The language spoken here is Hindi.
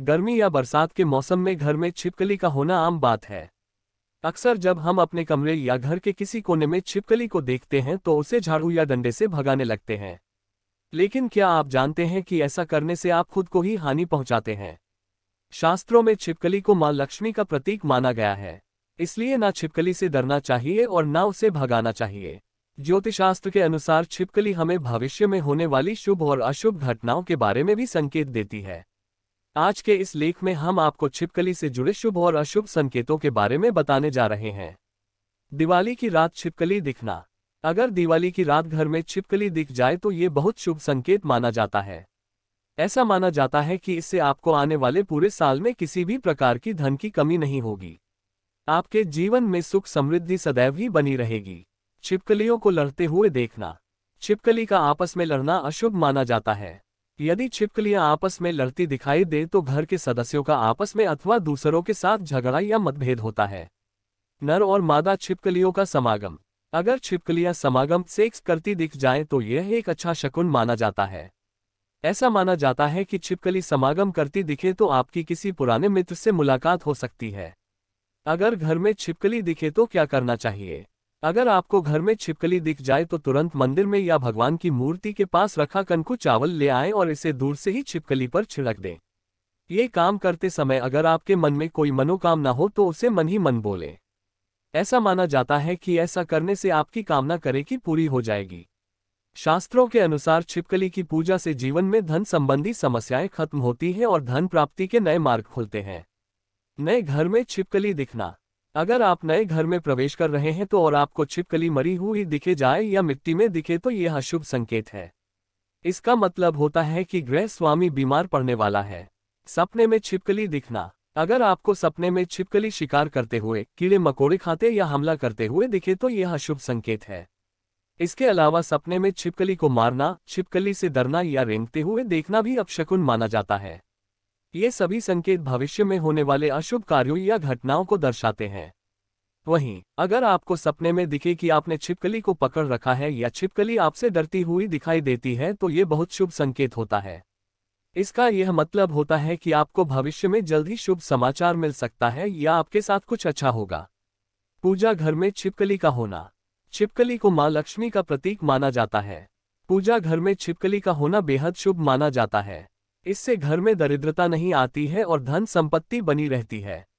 गर्मी या बरसात के मौसम में घर में छिपकली का होना आम बात है अक्सर जब हम अपने कमरे या घर के किसी कोने में छिपकली को देखते हैं तो उसे झाड़ू या डंडे से भगाने लगते हैं लेकिन क्या आप जानते हैं कि ऐसा करने से आप खुद को ही हानि पहुंचाते हैं शास्त्रों में छिपकली को मां लक्ष्मी का प्रतीक माना गया है इसलिए ना छिपकली से डरना चाहिए और ना उसे भगाना चाहिए ज्योतिशास्त्र के अनुसार छिपकली हमें भविष्य में होने वाली शुभ और अशुभ घटनाओं के बारे में भी संकेत देती है आज के इस लेख में हम आपको छिपकली से जुड़े शुभ और अशुभ संकेतों के बारे में बताने जा रहे हैं दिवाली की रात छिपकली दिखना अगर दिवाली की रात घर में छिपकली दिख जाए तो ये बहुत शुभ संकेत माना जाता है ऐसा माना जाता है कि इससे आपको आने वाले पूरे साल में किसी भी प्रकार की धन की कमी नहीं होगी आपके जीवन में सुख समृद्धि सदैव ही बनी रहेगी छिपकलियों को लड़ते हुए देखना छिपकली का आपस में लड़ना अशुभ माना जाता है यदि छिपकलियां आपस में लड़ती दिखाई दे तो घर के सदस्यों का आपस में अथवा दूसरों के साथ झगड़ा या मतभेद होता है नर और मादा छिपकलियों का समागम अगर छिपकलियां समागम सेक्स करती दिख जाए तो यह एक अच्छा शकुन माना जाता है ऐसा माना जाता है कि छिपकली समागम करती दिखे तो आपकी किसी पुराने मित्र से मुलाकात हो सकती है अगर घर में छिपकली दिखे तो क्या करना चाहिए अगर आपको घर में छिपकली दिख जाए तो तुरंत मंदिर में या भगवान की मूर्ति के पास रखा कनकु चावल ले आए और इसे दूर से ही छिपकली पर छिड़क दें ये काम करते समय अगर आपके मन में कोई मनोकामना हो तो उसे मन ही मन बोले ऐसा माना जाता है कि ऐसा करने से आपकी कामना करे की पूरी हो जाएगी शास्त्रों के अनुसार छिपकली की पूजा से जीवन में धन संबंधी समस्याएं खत्म होती हैं और धन प्राप्ति के नए मार्ग खुलते हैं नए घर में छिपकली दिखना अगर आप नए घर में प्रवेश कर रहे हैं तो और आपको छिपकली मरी हुई दिखे जाए या मिट्टी में दिखे तो यह अशुभ संकेत है इसका मतलब होता है कि गृह स्वामी बीमार पड़ने वाला है सपने में छिपकली दिखना अगर आपको सपने में छिपकली शिकार करते हुए कीड़े मकोड़े खाते या हमला करते हुए दिखे तो यह अशुभ संकेत है इसके अलावा सपने में छिपकली को मारना छिपकली से डरना या रेंगते हुए देखना भी अपशकुन माना जाता है ये सभी संकेत भविष्य में होने वाले अशुभ कार्यों या घटनाओं को दर्शाते हैं वहीं अगर आपको सपने में दिखे कि आपने छिपकली को पकड़ रखा है या छिपकली आपसे डरती हुई दिखाई देती है तो ये बहुत शुभ संकेत होता है इसका यह मतलब होता है कि आपको भविष्य में जल्द ही शुभ समाचार मिल सकता है या आपके साथ कुछ अच्छा होगा पूजा घर में छिपकली का होना छिपकली को माँ लक्ष्मी का प्रतीक माना जाता है पूजा घर में छिपकली का होना बेहद शुभ माना जाता है इससे घर में दरिद्रता नहीं आती है और धन संपत्ति बनी रहती है